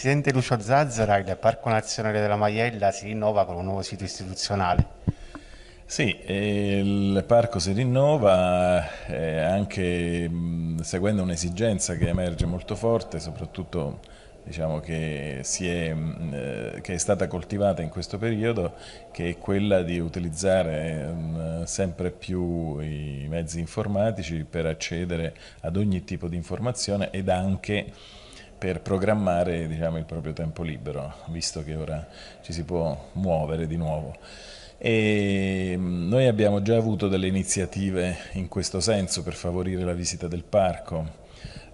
presidente Lucio Zazzara, il Parco Nazionale della Maiella si rinnova con un nuovo sito istituzionale. Sì, il parco si rinnova eh, anche seguendo un'esigenza che emerge molto forte, soprattutto diciamo, che, è, eh, che, è, stata coltivata in questo periodo, che è quella di utilizzare sempre più i mezzi informatici per accedere ad ogni tipo di informazione ed anche per programmare diciamo, il proprio tempo libero, visto che ora ci si può muovere di nuovo. E mm, noi abbiamo già avuto delle iniziative in questo senso per favorire la visita del parco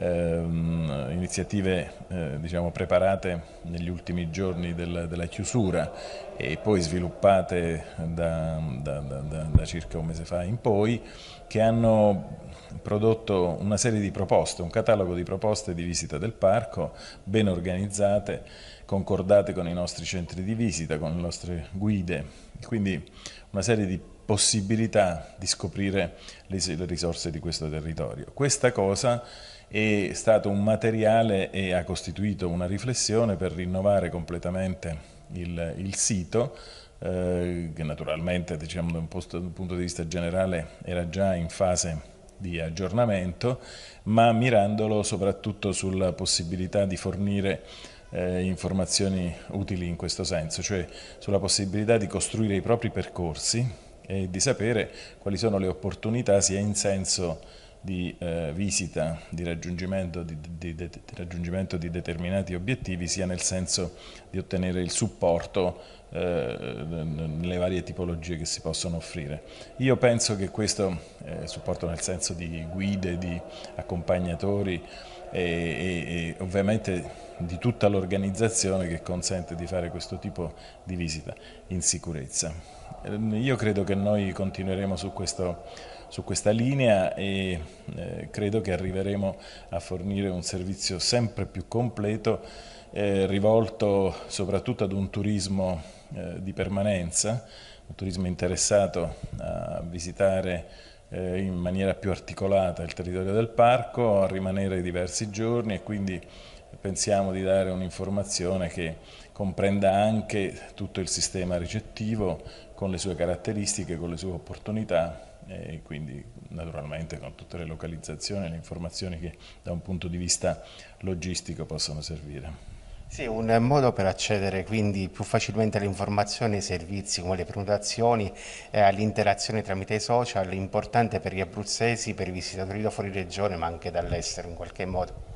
ehm, iniziative eh, diciamo, preparate negli ultimi giorni del, della chiusura e poi sviluppate da, da, da, da circa un mese fa in poi, che hanno prodotto una serie di proposte, un catalogo di proposte di visita del parco, ben organizzate, concordate con i nostri centri di visita, con le nostre guide, quindi una serie di possibilità di scoprire le, le risorse di questo territorio. Questa cosa è stato un materiale e ha costituito una riflessione per rinnovare completamente il, il sito, eh, che naturalmente diciamo, da, un posto, da un punto di vista generale era già in fase di aggiornamento, ma mirandolo soprattutto sulla possibilità di fornire eh, informazioni utili in questo senso, cioè sulla possibilità di costruire i propri percorsi e di sapere quali sono le opportunità sia in senso di eh, visita, di raggiungimento di, di, di raggiungimento di, determinati obiettivi, sia nel senso di ottenere il supporto eh, nelle varie tipologie che si possono offrire. Io penso che questo eh, supporto nel senso di guide, di accompagnatori e, e, e ovviamente di tutta l'organizzazione che consente di fare questo tipo di visita in sicurezza. Ehm, io credo che noi continueremo su questo su questa linea e eh, credo che arriveremo a fornire un servizio sempre più completo eh, rivolto soprattutto ad un turismo eh, di permanenza, un turismo interessato a visitare eh, in maniera più articolata il territorio del parco, a rimanere diversi giorni e quindi pensiamo di dare un'informazione che comprenda anche tutto il sistema ricettivo con le sue caratteristiche, con le sue opportunità e quindi naturalmente con tutte le localizzazioni e le informazioni che da un punto di vista logistico possono servire. Sì, un modo per accedere quindi più facilmente alle informazioni, ai servizi come le prenotazioni e eh, all'interazione tramite i social, importante per gli abruzzesi, per i visitatori da fuori regione ma anche dall'estero in qualche modo.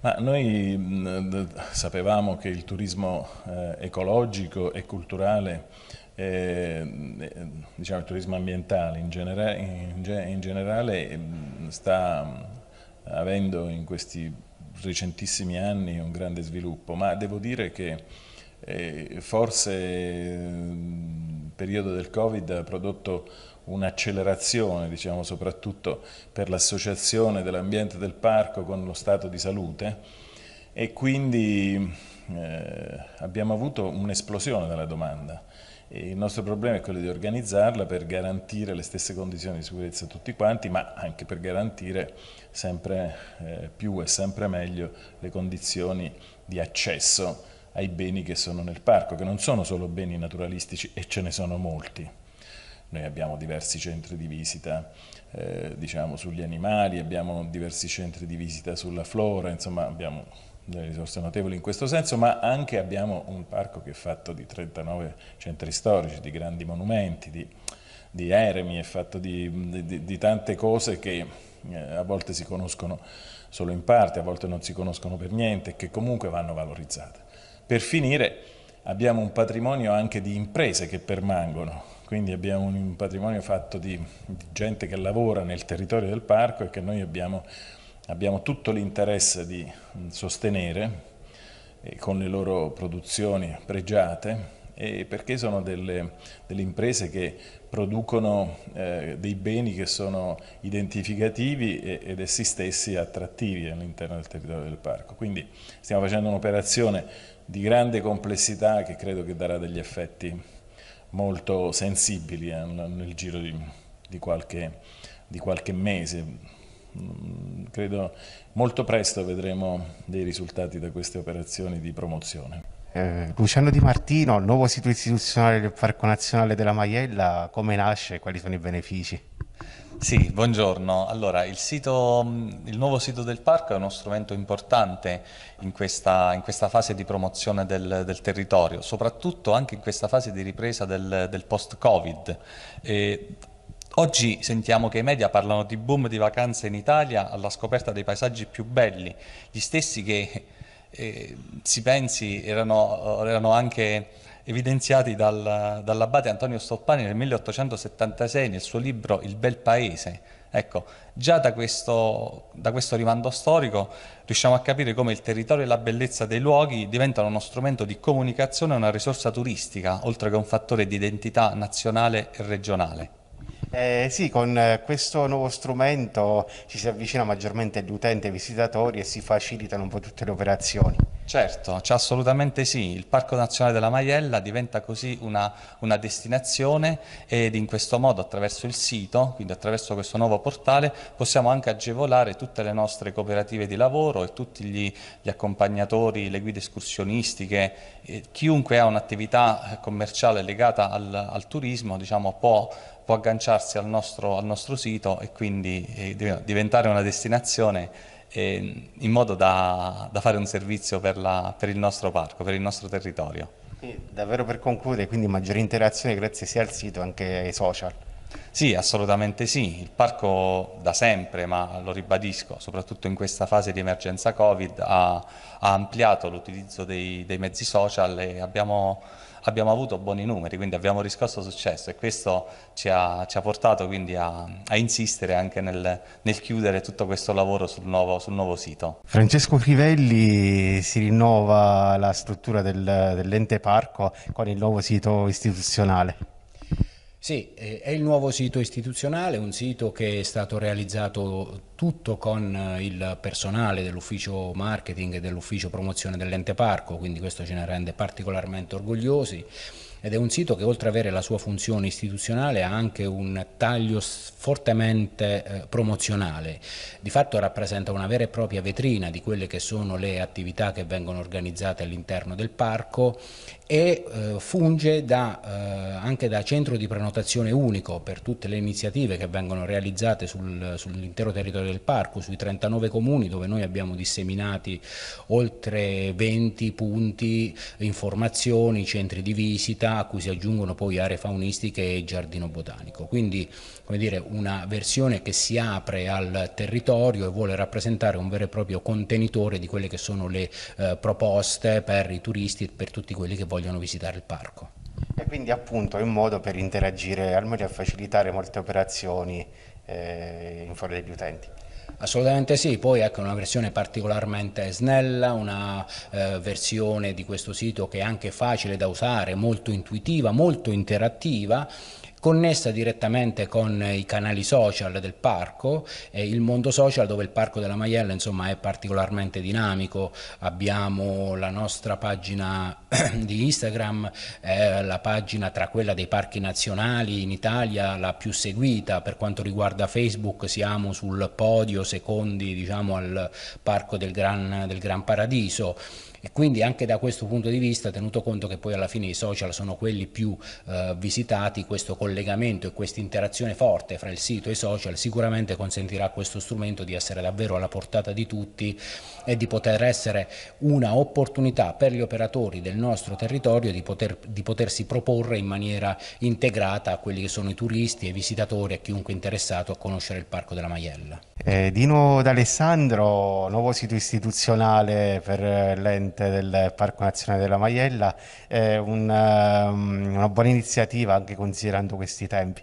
Ma noi mh, mm, sapevamo che il turismo eh, ecologico e culturale, eh, eh diciamo il turismo ambientale in, genera in, in generale, mh, mm, sta mh, mm, avendo in questi recentissimi anni un grande sviluppo, ma devo dire che eh, forse il periodo del Covid ha prodotto un'accelerazione, diciamo, soprattutto per l'associazione dell'ambiente del parco con lo stato di salute e quindi eh, abbiamo avuto un'esplosione della domanda. E il nostro problema è quello di organizzarla per garantire le stesse condizioni di sicurezza a tutti quanti, ma anche per garantire sempre eh, più e sempre meglio le condizioni di accesso ai beni che sono nel parco, che non sono solo beni naturalistici e ce ne sono molti. Noi abbiamo diversi centri di visita eh, diciamo, sugli animali, abbiamo diversi centri di visita sulla flora, insomma abbiamo delle risorse notevoli in questo senso, ma anche abbiamo un parco che è fatto di 39 centri storici, di grandi monumenti, di, di eremi, è fatto di, di, di tante cose che eh, a volte si conoscono solo in parte, a volte non si conoscono per niente che comunque vanno valorizzate. Per finire, abbiamo un patrimonio anche di imprese che permangono, quindi abbiamo un patrimonio fatto di, di gente che lavora nel territorio del parco e che noi abbiamo, abbiamo tutto l'interesse di mm, sostenere eh, con le loro produzioni pregiate eh, perché sono delle, delle, imprese che producono eh, dei beni che sono identificativi e, ed essi stessi attrattivi all'interno del territorio del parco. Quindi stiamo facendo un'operazione di grande complessità che credo che darà degli effetti molto sensibili eh, nel giro di, di, qualche, di qualche mese mm, credo molto presto vedremo dei risultati da queste operazioni di promozione. Eh, Luciano Di Martino, nuovo sito istituzionale del Parco Nazionale della Maiella, come nasce e quali sono i benefici? Sì, buongiorno. Allora, il, sito, il, nuovo sito del parco è uno strumento importante in questa, in questa fase di promozione del, del, territorio, soprattutto anche in questa fase di ripresa del, del post-Covid. Oggi sentiamo che i media parlano di boom di vacanze in Italia alla scoperta dei paesaggi più belli, gli stessi che eh, si pensi, erano, erano anche evidenziati dal, dall'abate Antonio Stoppani nel 1876 nel suo libro Il bel paese. Ecco, già da questo, da questo rimando storico riusciamo a capire come il territorio e la bellezza dei luoghi diventano uno strumento di comunicazione e una risorsa turistica, oltre che un fattore di identità nazionale e regionale. Eh, sì, con eh, questo nuovo strumento ci si avvicina maggiormente agli utenti e ai visitatori e si facilitano un po' tutte le operazioni. Certo, cioè assolutamente sì, il Parco Nazionale della Maiella diventa così una, una, destinazione ed in questo modo attraverso il sito, quindi attraverso questo nuovo portale, possiamo anche agevolare tutte le nostre cooperative di lavoro e tutti gli, gli accompagnatori, le guide escursionistiche, chiunque ha un'attività eh, commerciale legata al, al turismo diciamo, può può agganciarsi al nostro, al nostro, sito e quindi eh, diventare una destinazione eh, in modo da, da, fare un servizio per, la, per il nostro parco, per il nostro territorio. E davvero per concludere, quindi maggiore interazione grazie sia al sito che ai social. Sì, assolutamente sì. Il parco da sempre, ma lo ribadisco, soprattutto in questa fase di emergenza Covid, ha, ha ampliato l'utilizzo dei, dei mezzi social e abbiamo abbiamo avuto buoni numeri, quindi abbiamo riscosso successo e questo ci ha, ci ha portato quindi a, a insistere anche nel, nel, chiudere tutto questo lavoro sul nuovo, sul nuovo, sito. Francesco Crivelli si rinnova la struttura del, dell'ente parco con il nuovo sito istituzionale. Sì, eh, è il nuovo sito istituzionale, un sito che è stato realizzato tutto con eh, il personale dell'ufficio marketing e dell'ufficio promozione dell'ente parco, quindi questo ce ne rende particolarmente orgogliosi ed è un sito che oltre ad avere la sua funzione istituzionale ha anche un taglio fortemente eh, promozionale, di fatto rappresenta una vera e propria vetrina di quelle che sono le attività che vengono organizzate all'interno del parco e eh, funge da, eh, anche da centro di prenotazione unico per tutte le iniziative che vengono realizzate sul, sull'intero territorio del parco, sui 39 comuni dove noi abbiamo disseminati oltre 20 punti, informazioni, centri di visita a cui si aggiungono poi aree faunistiche e giardino botanico. Quindi come dire, una versione che si apre al territorio e vuole rappresentare un vero e proprio contenitore di quelle che sono le eh, proposte per i turisti e per tutti quelli che vogliono visitare il parco. E quindi appunto è un modo per interagire, almeno a facilitare molte operazioni eh, in favore degli utenti. Assolutamente sì, poi ecco una versione particolarmente snella, una eh, versione di questo sito che è anche facile da usare, molto intuitiva, molto interattiva connessa direttamente con i canali social del parco, eh, il mondo social dove il Parco della Maiella insomma, è particolarmente dinamico, abbiamo la nostra pagina di Instagram, eh, la pagina tra quella dei parchi nazionali in Italia la più seguita, per quanto riguarda Facebook siamo sul podio secondi diciamo, al Parco del Gran, del Gran Paradiso e quindi anche da questo punto di vista, tenuto conto che poi alla fine i social sono quelli più eh, visitati, questo collega collegamento e questa interazione forte fra il sito e i social sicuramente consentirà a questo strumento di essere davvero alla portata di tutti e di poter essere una opportunità per gli operatori del nostro territorio di, poter, di potersi proporre in maniera integrata a quelli che sono i turisti e i visitatori e chiunque interessato a conoscere il Parco della Maiella. Eh, Dino D'Alessandro, nuovo sito istituzionale per l'ente del Parco Nazionale della Maiella, eh, un, um, una buona iniziativa anche considerando questi tempi.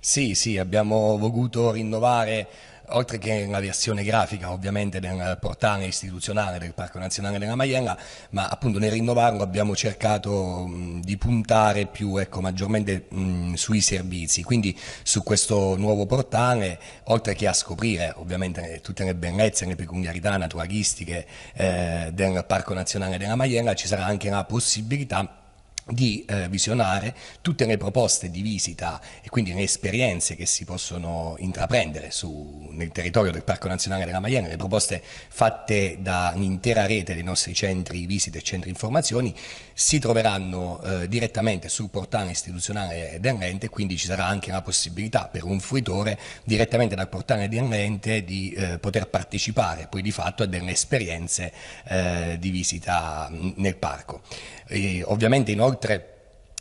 Sì, sì, abbiamo voluto rinnovare oltre che la versione grafica ovviamente del portale istituzionale del Parco Nazionale della Maiella, ma appunto nel rinnovarlo abbiamo cercato mh, di puntare più ecco, maggiormente mh, sui servizi, quindi su questo nuovo portale, oltre che a scoprire ovviamente tutte le bellezze e le peculiarità naturalistiche eh, del Parco Nazionale della Maiella, ci sarà anche la possibilità di eh, visionare tutte le proposte di visita e quindi le esperienze che si possono intraprendere su, nel territorio del Parco Nazionale della Maiena, le proposte fatte dall'intera rete dei nostri centri visite e centri informazioni si troveranno eh, direttamente sul portale istituzionale dell'ente, quindi ci sarà anche la possibilità per un fruitore direttamente dal portale dell'ente di eh, poter partecipare poi di fatto a delle esperienze eh, di visita nel parco. E, ovviamente in Inoltre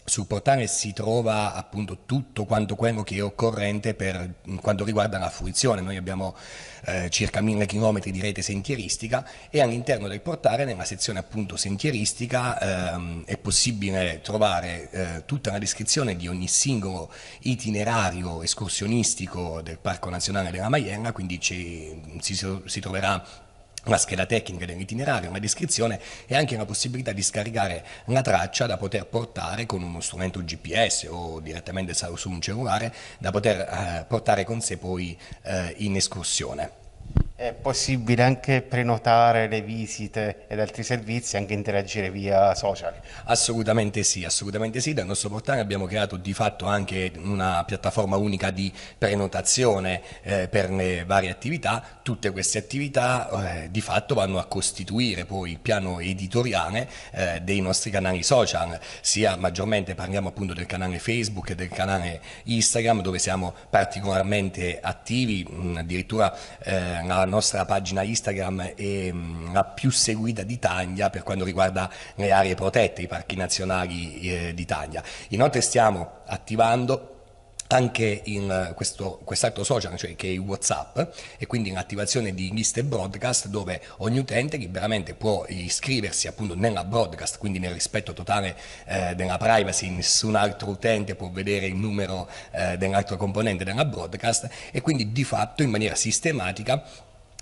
sul portale si trova appunto tutto quanto quello che è occorrente per quanto riguarda la fruizione. Noi abbiamo eh, circa 1000 km di rete sentieristica e all'interno del portale, nella sezione appunto sentieristica, ehm, è possibile trovare eh, tutta la descrizione di ogni singolo itinerario escursionistico del Parco Nazionale della Maiella, quindi ci, si, si troverà una scheda tecnica dell'itinerario, una descrizione e anche una possibilità di scaricare una traccia da poter portare con uno strumento GPS o direttamente su un cellulare da poter eh, portare con sé poi eh, in escursione. È possibile anche prenotare le visite ed altri servizi, anche interagire via social? Assolutamente sì, assolutamente sì. Dal nostro portale abbiamo creato di fatto anche una piattaforma unica di prenotazione eh, per le varie attività. Tutte queste attività eh, di fatto vanno a costituire poi il piano editoriale eh, dei nostri canali social, sia maggiormente parliamo appunto del canale Facebook e del canale Instagram dove siamo particolarmente attivi, mh, addirittura eh, la nostra pagina Instagram è mm, la più seguita d'Italia per quanto riguarda le aree protette, i parchi nazionali eh, d'Italia. Inoltre stiamo attivando anche in questo, quest'altro social, cioè che è WhatsApp, e quindi l'attivazione di liste broadcast dove ogni utente liberamente può iscriversi appunto nella broadcast, quindi nel rispetto totale eh, della privacy, nessun altro utente può vedere il numero eh, dell'altro componente della broadcast e quindi di fatto in maniera sistematica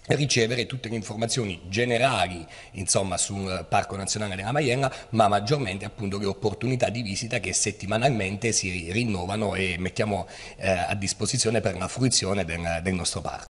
ricevere tutte le informazioni generali insomma, sul Parco Nazionale della Maiella, ma maggiormente appunto, le opportunità di visita che settimanalmente si rinnovano e mettiamo eh, a disposizione per la fruizione del, del nostro parco.